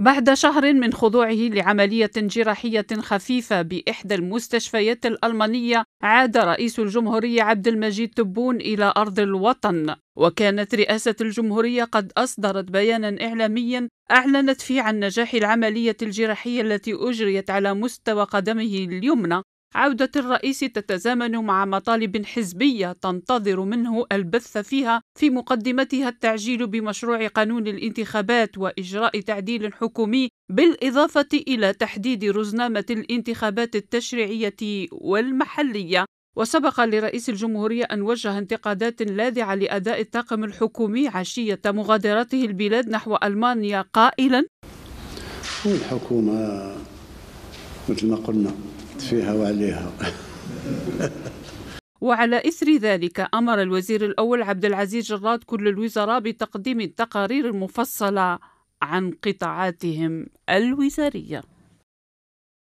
بعد شهر من خضوعه لعملية جراحية خفيفة بإحدى المستشفيات الألمانية عاد رئيس الجمهورية عبد المجيد تبون إلى أرض الوطن وكانت رئاسة الجمهورية قد أصدرت بيانا إعلاميا أعلنت فيه عن نجاح العملية الجراحية التي أجريت على مستوى قدمه اليمنى عودة الرئيس تتزامن مع مطالب حزبية تنتظر منه البث فيها في مقدمتها التعجيل بمشروع قانون الانتخابات وإجراء تعديل حكومي بالإضافة إلى تحديد رزنامة الانتخابات التشريعية والمحلية وسبق لرئيس الجمهورية أن وجه انتقادات لاذعة لأداء الطاقم الحكومي عشية مغادرته البلاد نحو ألمانيا قائلا الحكومة مثل ما قلنا فيها وعليها وعلى إثر ذلك أمر الوزير الأول عبد العزيز جراد كل الوزراء بتقديم التقارير المفصلة عن قطاعاتهم الوزاريه